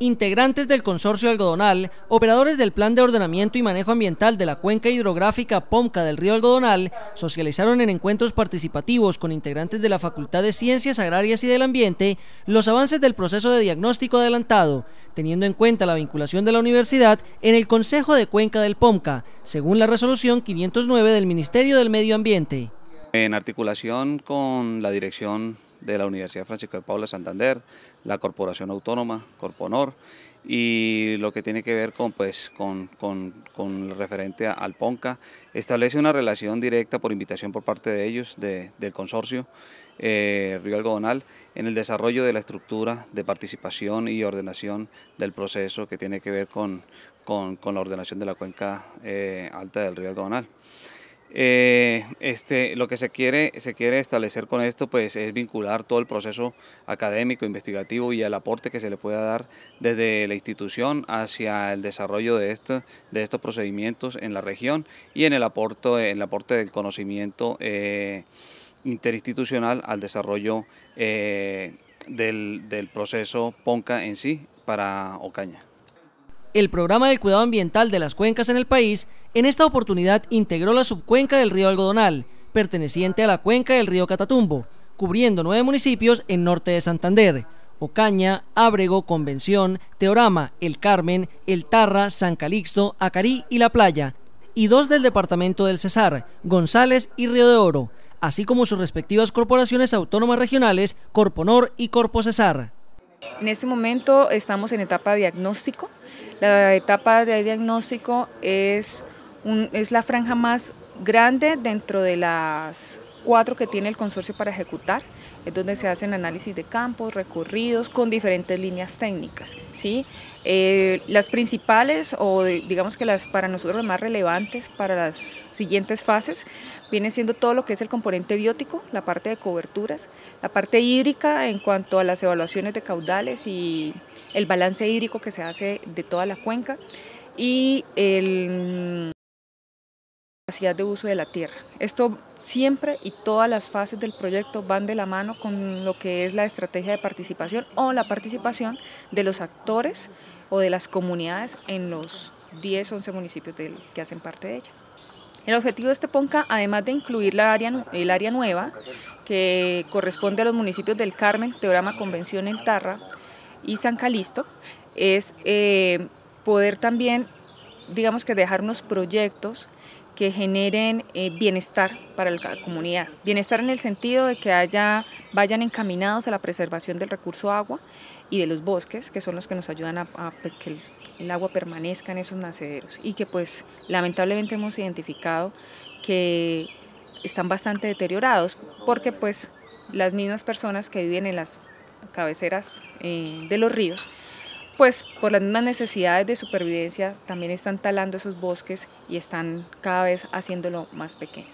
Integrantes del consorcio algodonal, operadores del Plan de Ordenamiento y Manejo Ambiental de la Cuenca Hidrográfica Pomca del Río Algodonal, socializaron en encuentros participativos con integrantes de la Facultad de Ciencias Agrarias y del Ambiente los avances del proceso de diagnóstico adelantado, teniendo en cuenta la vinculación de la universidad en el Consejo de Cuenca del Pomca, según la resolución 509 del Ministerio del Medio Ambiente. En articulación con la dirección de la Universidad Francisco de Paula Santander, la Corporación Autónoma, Corponor, y lo que tiene que ver con, pues, con, referente al PONCA, establece una relación directa por invitación por parte de ellos, del consorcio eh, Río Algodonal, en el desarrollo de la estructura de participación y ordenación del proceso que tiene que ver con, la ordenación de la cuenca eh, alta del Río Algodonal. Eh, este, lo que se quiere, se quiere establecer con esto pues, es vincular todo el proceso académico, investigativo y el aporte que se le pueda dar desde la institución hacia el desarrollo de, de estos procedimientos en la región y en el aporte, en el aporte del conocimiento eh, interinstitucional al desarrollo eh, del, del proceso PONCA en sí para Ocaña el programa de cuidado ambiental de las cuencas en el país, en esta oportunidad integró la subcuenca del río Algodonal, perteneciente a la cuenca del río Catatumbo, cubriendo nueve municipios en norte de Santander. Ocaña, Ábrego, Convención, Teorama, El Carmen, El Tarra, San Calixto, Acarí y La Playa, y dos del departamento del Cesar, González y Río de Oro, así como sus respectivas corporaciones autónomas regionales, Corponor y Corpo Cesar. En este momento estamos en etapa diagnóstico la etapa de diagnóstico es, un, es la franja más grande dentro de las cuatro que tiene el consorcio para ejecutar, es donde se hacen análisis de campos, recorridos con diferentes líneas técnicas. ¿sí? Eh, las principales o digamos que las para nosotros más relevantes para las siguientes fases viene siendo todo lo que es el componente biótico, la parte de coberturas, la parte hídrica en cuanto a las evaluaciones de caudales y el balance hídrico que se hace de toda la cuenca y el de uso de la tierra. Esto siempre y todas las fases del proyecto van de la mano con lo que es la estrategia de participación o la participación de los actores o de las comunidades en los 10, 11 municipios que hacen parte de ella. El objetivo de este PONCA, además de incluir el área nueva, que corresponde a los municipios del Carmen, Teorama, Convención, El Tarra y San Calisto, es eh, poder también, digamos que dejar unos proyectos que generen eh, bienestar para la comunidad. Bienestar en el sentido de que haya, vayan encaminados a la preservación del recurso agua y de los bosques, que son los que nos ayudan a, pues, que el, agua permanezca en esos nacederos y que pues lamentablemente hemos identificado que están bastante deteriorados porque pues las mismas personas que viven en las cabeceras eh, de los ríos pues por las mismas necesidades de supervivencia también están talando esos bosques y están cada vez haciéndolo más pequeño.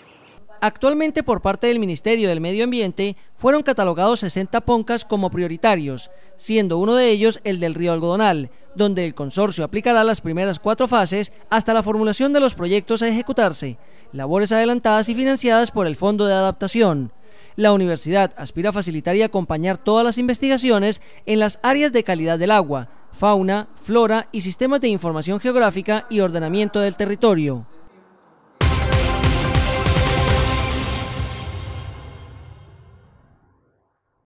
Actualmente por parte del Ministerio del Medio Ambiente fueron catalogados 60 poncas como prioritarios, siendo uno de ellos el del río Algodonal, donde el consorcio aplicará las primeras cuatro fases hasta la formulación de los proyectos a ejecutarse, labores adelantadas y financiadas por el Fondo de Adaptación. La universidad aspira a facilitar y acompañar todas las investigaciones en las áreas de calidad del agua, fauna, flora y sistemas de información geográfica y ordenamiento del territorio.